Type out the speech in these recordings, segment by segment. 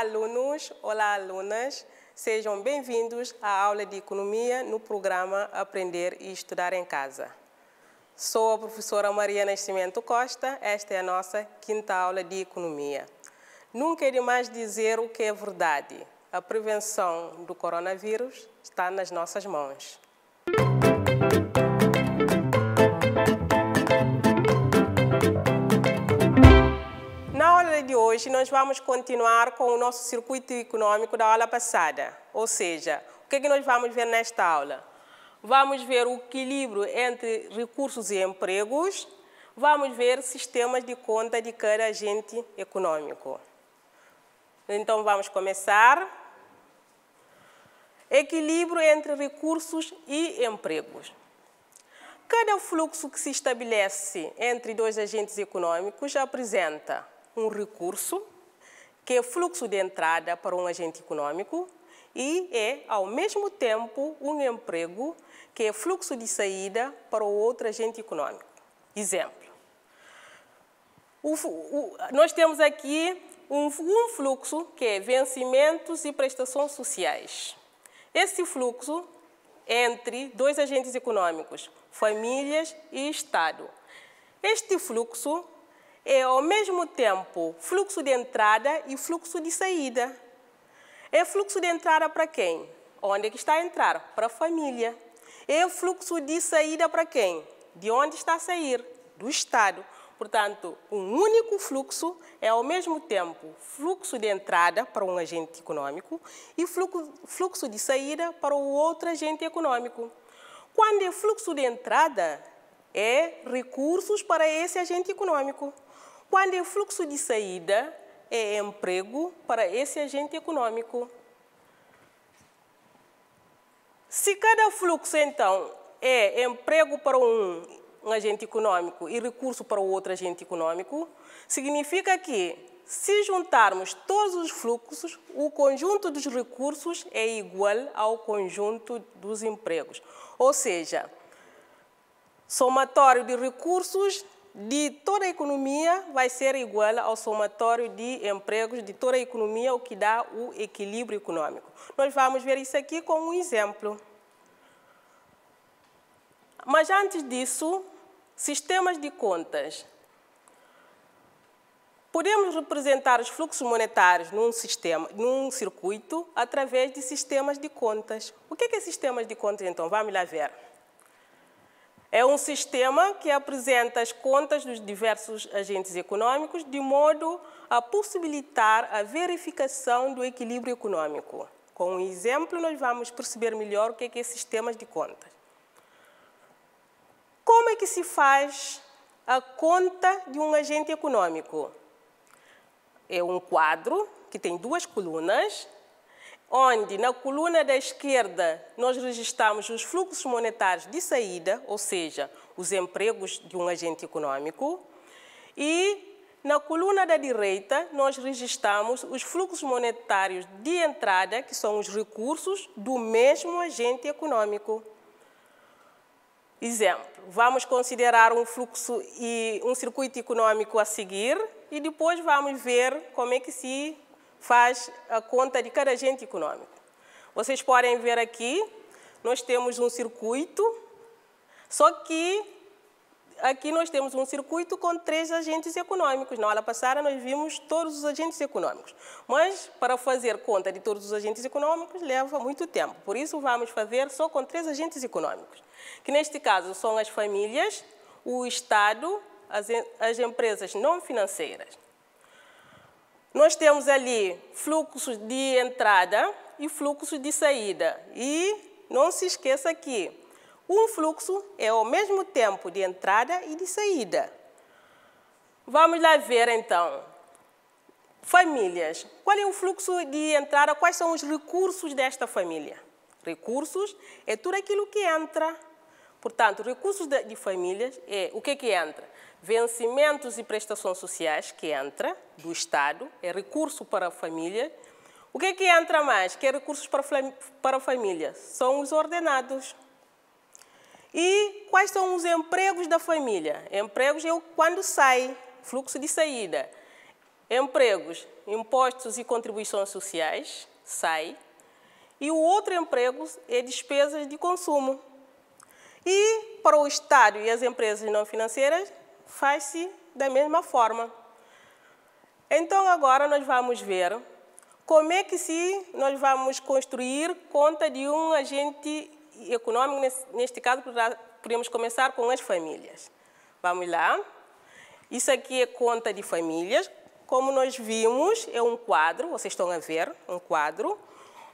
Olá, alunos, olá, alunas. Sejam bem-vindos à aula de Economia no programa Aprender e Estudar em Casa. Sou a professora Maria Nascimento Costa, esta é a nossa quinta aula de Economia. Nunca é demais dizer o que é verdade. A prevenção do coronavírus está nas nossas mãos. de hoje, nós vamos continuar com o nosso circuito econômico da aula passada. Ou seja, o que é que nós vamos ver nesta aula? Vamos ver o equilíbrio entre recursos e empregos, vamos ver sistemas de conta de cada agente econômico. Então, vamos começar. Equilíbrio entre recursos e empregos. Cada fluxo que se estabelece entre dois agentes econômicos apresenta um recurso que é fluxo de entrada para um agente econômico e é, ao mesmo tempo, um emprego que é fluxo de saída para o outro agente econômico. Exemplo. O, o, nós temos aqui um, um fluxo que é vencimentos e prestações sociais. Esse fluxo é entre dois agentes econômicos, famílias e Estado. Este fluxo é ao mesmo tempo fluxo de entrada e fluxo de saída. É fluxo de entrada para quem? Onde é que está a entrar? Para a família. É fluxo de saída para quem? De onde está a sair? Do Estado. Portanto, um único fluxo é ao mesmo tempo fluxo de entrada para um agente econômico e fluxo de saída para o outro agente econômico. Quando é fluxo de entrada, é recursos para esse agente econômico quando o fluxo de saída é emprego para esse agente econômico. Se cada fluxo, então, é emprego para um, um agente econômico e recurso para o outro agente econômico, significa que, se juntarmos todos os fluxos, o conjunto dos recursos é igual ao conjunto dos empregos. Ou seja, somatório de recursos de toda a economia vai ser igual ao somatório de empregos de toda a economia, o que dá o equilíbrio econômico. Nós vamos ver isso aqui como um exemplo. Mas antes disso, sistemas de contas. Podemos representar os fluxos monetários num sistema, num circuito, através de sistemas de contas. O que é, que é sistemas de contas, então? Vamos lá ver. É um sistema que apresenta as contas dos diversos agentes econômicos de modo a possibilitar a verificação do equilíbrio econômico. Com um exemplo, nós vamos perceber melhor o que é, que é sistemas de contas. Como é que se faz a conta de um agente econômico? É um quadro que tem duas colunas onde na coluna da esquerda nós registramos os fluxos monetários de saída, ou seja, os empregos de um agente econômico, e na coluna da direita nós registramos os fluxos monetários de entrada, que são os recursos do mesmo agente econômico. Exemplo, vamos considerar um fluxo e um circuito econômico a seguir e depois vamos ver como é que se faz a conta de cada agente econômico. Vocês podem ver aqui, nós temos um circuito, só que aqui nós temos um circuito com três agentes econômicos. Na aula passada nós vimos todos os agentes econômicos, mas para fazer conta de todos os agentes econômicos leva muito tempo. Por isso vamos fazer só com três agentes econômicos, que neste caso são as famílias, o Estado, as, as empresas não financeiras. Nós temos ali fluxos de entrada e fluxos de saída. E não se esqueça que um fluxo é ao mesmo tempo de entrada e de saída. Vamos lá ver então. Famílias. Qual é o fluxo de entrada? Quais são os recursos desta família? Recursos é tudo aquilo que entra. Portanto, recursos de, famílias é o que, que entra? vencimentos e prestações sociais que entra do Estado, é recurso para a família. O que é que entra mais? Que é recursos para, para a família? São os ordenados. E quais são os empregos da família? Empregos é quando sai, fluxo de saída. Empregos, impostos e contribuições sociais, sai. E o outro emprego é despesas de consumo. E para o Estado e as empresas não financeiras, faz-se da mesma forma. Então, agora nós vamos ver como é que se nós vamos construir conta de um agente econômico, neste caso, podemos começar com as famílias. Vamos lá. Isso aqui é conta de famílias. Como nós vimos, é um quadro, vocês estão a ver, um quadro,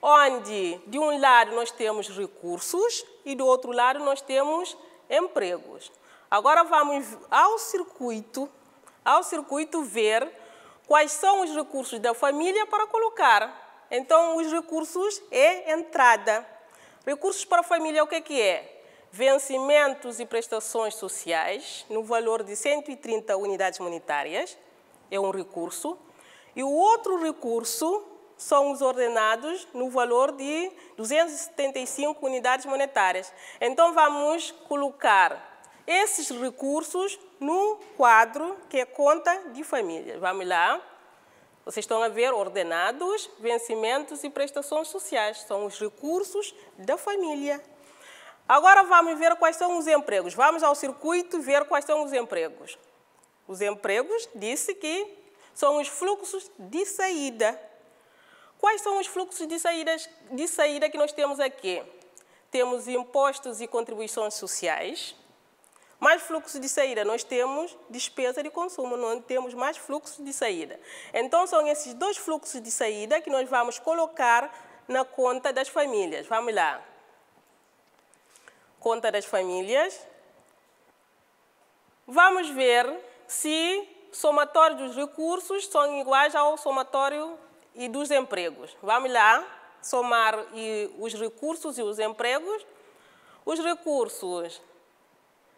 onde de um lado nós temos recursos e do outro lado nós temos empregos. Agora vamos ao circuito, ao circuito ver quais são os recursos da família para colocar. Então, os recursos é entrada. Recursos para a família, o que é que é? Vencimentos e prestações sociais, no valor de 130 unidades monetárias, é um recurso. E o outro recurso são os ordenados no valor de 275 unidades monetárias. Então, vamos colocar esses recursos no quadro que é conta de família. Vamos lá. Vocês estão a ver ordenados, vencimentos e prestações sociais. São os recursos da família. Agora vamos ver quais são os empregos. Vamos ao circuito ver quais são os empregos. Os empregos, disse que são os fluxos de saída. Quais são os fluxos de, saídas, de saída que nós temos aqui? Temos impostos e contribuições sociais, mais fluxo de saída, nós temos despesa de consumo, não temos mais fluxo de saída. Então, são esses dois fluxos de saída que nós vamos colocar na conta das famílias. Vamos lá. Conta das famílias. Vamos ver se o somatório dos recursos são iguais ao somatório e dos empregos. Vamos lá somar e os recursos e os empregos. Os recursos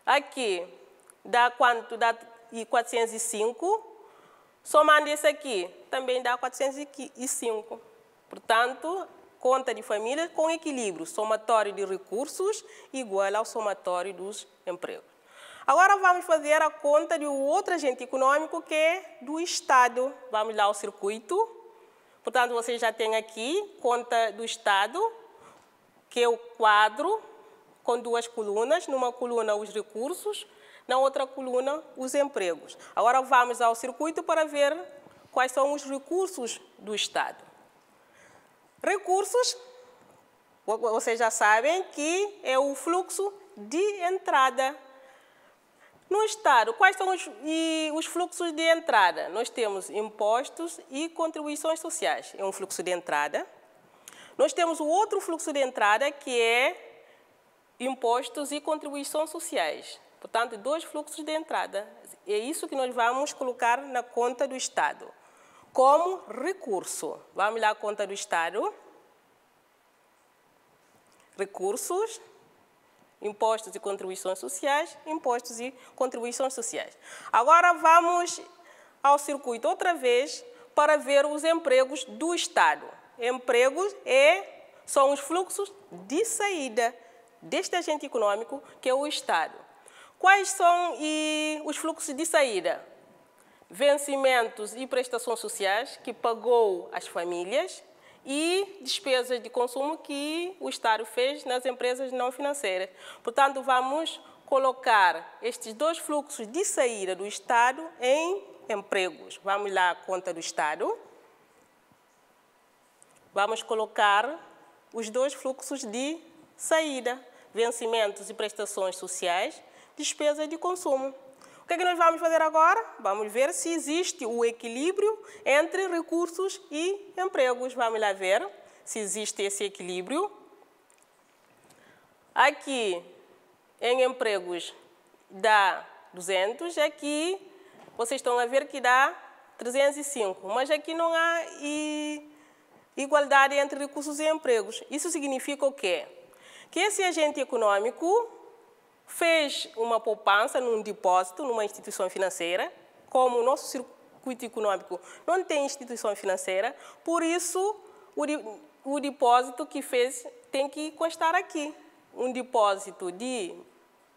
Aqui dá quanto? Dá 405. Somando esse aqui, também dá 405. Portanto, conta de família com equilíbrio, somatório de recursos igual ao somatório dos empregos. Agora vamos fazer a conta de outro agente econômico que é do Estado. Vamos lá ao circuito. Portanto, vocês já têm aqui conta do Estado, que é o quadro com duas colunas. Numa coluna, os recursos, na outra coluna, os empregos. Agora vamos ao circuito para ver quais são os recursos do Estado. Recursos, vocês já sabem que é o fluxo de entrada no Estado, quais são os, os, fluxos de entrada? Nós temos impostos e contribuições sociais, é um fluxo de entrada. Nós temos o outro fluxo de entrada, que é impostos e contribuições sociais. Portanto, dois fluxos de entrada. É isso que nós vamos colocar na conta do Estado. Como recurso. Vamos lá, conta do Estado. Recursos, impostos e contribuições sociais, impostos e contribuições sociais. Agora vamos ao circuito outra vez para ver os empregos do Estado. Empregos é, são os fluxos de saída deste agente econômico, que é o Estado. Quais são e, os fluxos de saída? Vencimentos e prestações sociais que pagou as famílias e despesas de consumo que o Estado fez nas empresas não financeiras. Portanto, vamos colocar estes dois fluxos de saída do Estado em empregos. Vamos lá à conta do Estado. Vamos colocar os dois fluxos de saída, vencimentos e prestações sociais, despesa de consumo. O que é que nós vamos fazer agora? Vamos ver se existe o equilíbrio entre recursos e empregos. Vamos lá ver se existe esse equilíbrio. Aqui, em empregos, dá 200. Aqui, vocês estão a ver que dá 305. Mas aqui não há igualdade entre recursos e empregos. Isso significa o quê? que esse agente econômico fez uma poupança num depósito, numa instituição financeira, como o nosso circuito econômico não tem instituição financeira, por isso o, o depósito que fez tem que constar aqui. Um depósito de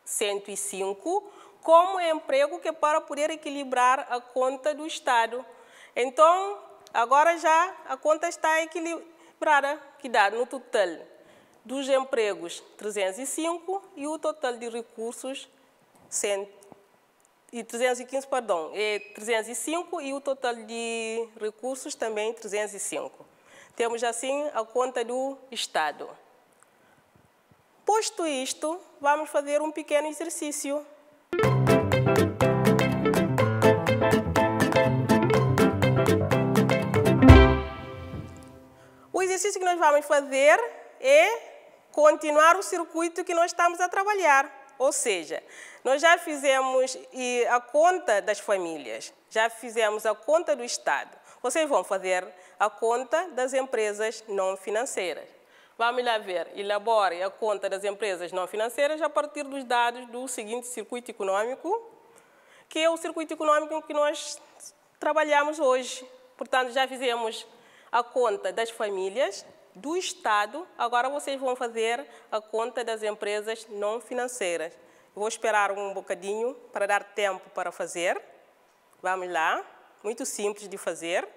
105 como emprego que é para poder equilibrar a conta do Estado. Então, agora já a conta está equilibrada, que dá no total dos empregos 305 e o total de recursos 100, e 315, perdão, é 305 e o total de recursos também 305. Temos assim a conta do Estado. Posto isto, vamos fazer um pequeno exercício. O exercício que nós vamos fazer é continuar o circuito que nós estamos a trabalhar. Ou seja, nós já fizemos a conta das famílias, já fizemos a conta do Estado. Vocês vão fazer a conta das empresas não financeiras. Vamos lá ver, elabore a conta das empresas não financeiras a partir dos dados do seguinte circuito econômico, que é o circuito econômico que nós trabalhamos hoje. Portanto, já fizemos a conta das famílias, do Estado, agora vocês vão fazer a conta das empresas não financeiras. Vou esperar um bocadinho para dar tempo para fazer. Vamos lá, muito simples de fazer.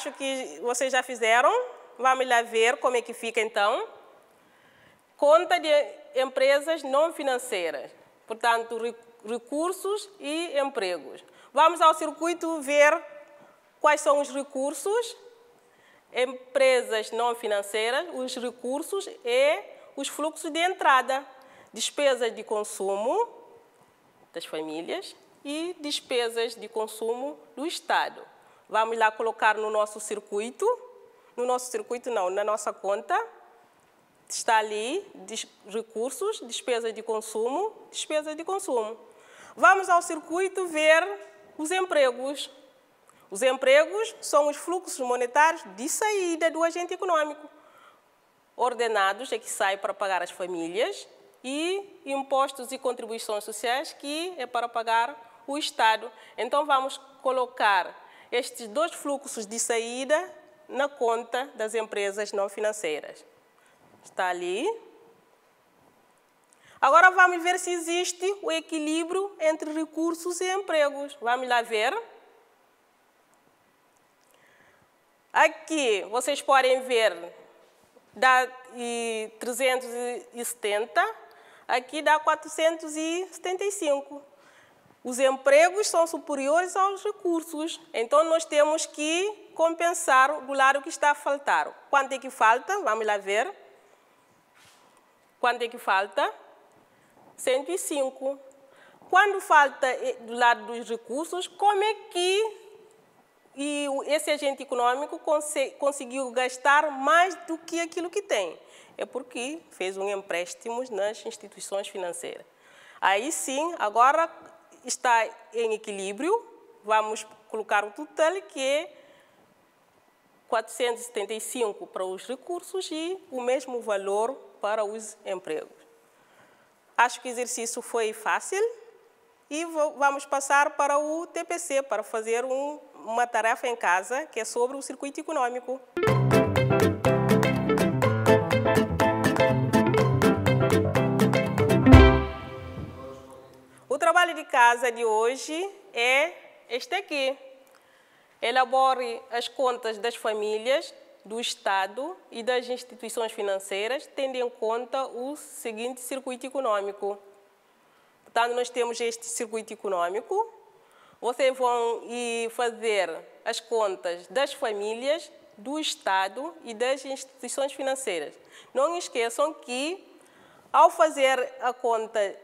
acho que vocês já fizeram. Vamos lá ver como é que fica então. Conta de empresas não financeiras, portanto, recursos e empregos. Vamos ao circuito ver quais são os recursos, empresas não financeiras, os recursos e os fluxos de entrada, despesas de consumo das famílias e despesas de consumo do Estado. Vamos lá colocar no nosso circuito. No nosso circuito, não, na nossa conta. Está ali des recursos, despesa de consumo, despesa de consumo. Vamos ao circuito ver os empregos. Os empregos são os fluxos monetários de saída do agente econômico. Ordenados é que sai para pagar as famílias e impostos e contribuições sociais que é para pagar o Estado. Então vamos colocar estes dois fluxos de saída na conta das empresas não financeiras. Está ali. Agora vamos ver se existe o equilíbrio entre recursos e empregos. Vamos lá ver. Aqui vocês podem ver dá 370, aqui dá 475. Os empregos são superiores aos recursos, então nós temos que compensar do lado que está a faltar. Quanto é que falta? Vamos lá ver. Quanto é que falta? 105. Quando falta eh, do lado dos recursos, como é que e esse agente econômico conseguiu gastar mais do que aquilo que tem? É porque fez um empréstimo nas instituições financeiras. Aí sim, agora está em equilíbrio, vamos colocar o total que é 475 para os recursos e o mesmo valor para os empregos. Acho que o exercício foi fácil e vamos passar para o TPC, para fazer um, uma tarefa em casa, que é sobre o circuito econômico. trabalho de casa de hoje é este aqui. Elabore as contas das famílias, do Estado e das instituições financeiras, tendo em conta o seguinte circuito econômico. Portanto, nós temos este circuito econômico. Vocês vão fazer as contas das famílias, do Estado e das instituições financeiras. Não esqueçam que, ao fazer a conta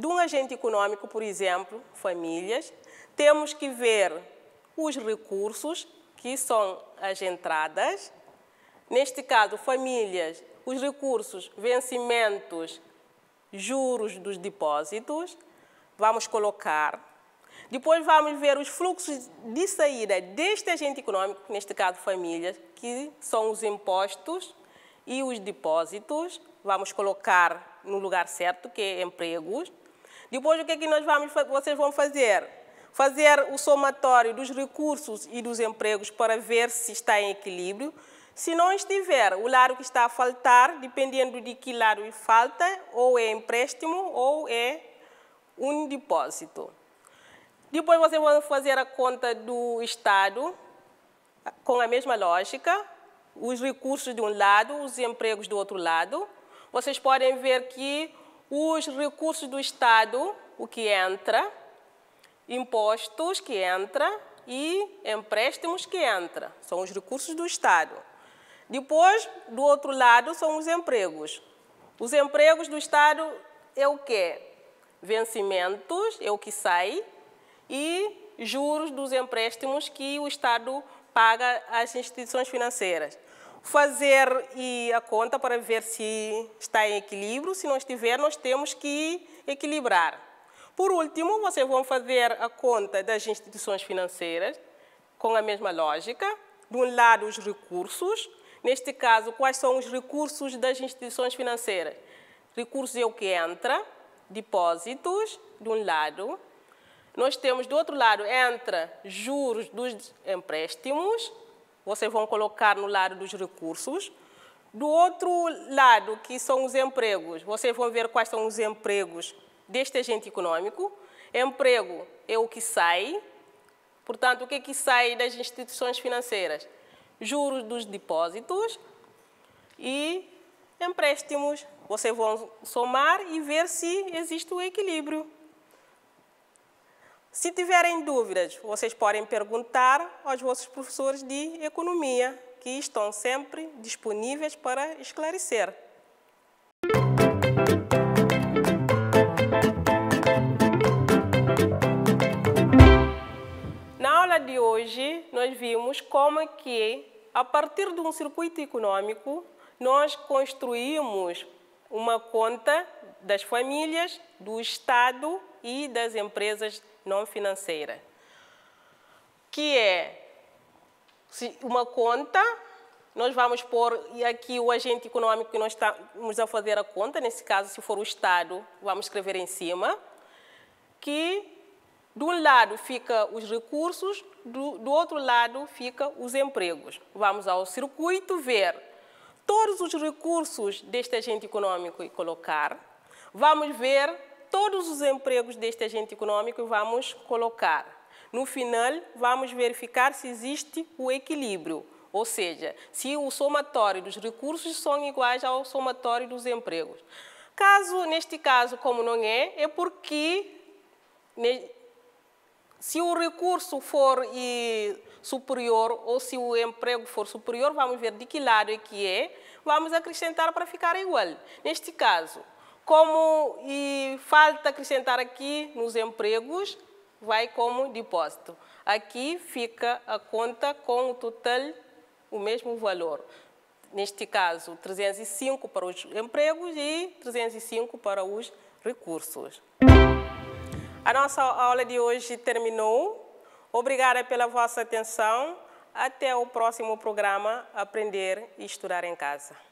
de um agente econômico, por exemplo, famílias, temos que ver os recursos que são as entradas, neste caso, famílias, os recursos, vencimentos, juros dos depósitos, vamos colocar. Depois vamos ver os fluxos de saída deste agente econômico, neste caso famílias, que são os impostos e os depósitos. Vamos colocar no lugar certo, que é empregos. Depois, o que é que nós vamos, vocês vão fazer? Fazer o somatório dos recursos e dos empregos para ver se está em equilíbrio. Se não estiver, o lado que está a faltar, dependendo de que lado falta, ou é empréstimo ou é um depósito. Depois vocês vão fazer a conta do Estado com a mesma lógica, os recursos de um lado, os empregos do outro lado. Vocês podem ver que os recursos do Estado, o que entra, impostos que entra e empréstimos que entra. São os recursos do Estado. Depois, do outro lado, são os empregos. Os empregos do Estado é o quê? Vencimentos, é o que sai, e juros dos empréstimos que o Estado paga às instituições financeiras fazer e a conta para ver se está em equilíbrio. Se não estiver, nós temos que equilibrar. Por último, vocês vão fazer a conta das instituições financeiras com a mesma lógica. De um lado, os recursos. Neste caso, quais são os recursos das instituições financeiras? Recursos é o que entra, depósitos, de um lado. Nós temos, do outro lado, entra juros dos empréstimos vocês vão colocar no lado dos recursos. Do outro lado, que são os empregos, vocês vão ver quais são os empregos deste agente econômico. Emprego é o que sai, portanto, o que, é que sai das instituições financeiras? Juros dos depósitos e empréstimos. Vocês vão somar e ver se existe o equilíbrio. Se tiverem dúvidas, vocês podem perguntar aos vossos professores de economia, que estão sempre disponíveis para esclarecer. Na aula de hoje, nós vimos como que, a partir de um circuito econômico, nós construímos uma conta das famílias, do Estado e das empresas não financeira, que é uma conta, nós vamos pôr, e aqui o agente econômico que nós estamos tá, a fazer a conta, nesse caso, se for o Estado, vamos escrever em cima, que de um lado fica os recursos, do, do outro lado fica os empregos. Vamos ao circuito ver todos os recursos deste agente econômico e colocar. Vamos ver todos os empregos deste agente econômico e vamos colocar. No final, vamos verificar se existe o equilíbrio, ou seja, se o somatório dos recursos são iguais ao somatório dos empregos. Caso, neste caso, como não é, é porque se o recurso for superior ou se o emprego for superior, vamos ver de que lado é que é, vamos acrescentar para ficar igual. Neste caso, como, e falta acrescentar aqui nos empregos, vai como depósito. Aqui fica a conta com o total, o mesmo valor. Neste caso, 305 para os empregos e 305 para os recursos. A nossa aula de hoje terminou. Obrigada pela vossa atenção. Até o próximo programa Aprender e Estudar em Casa.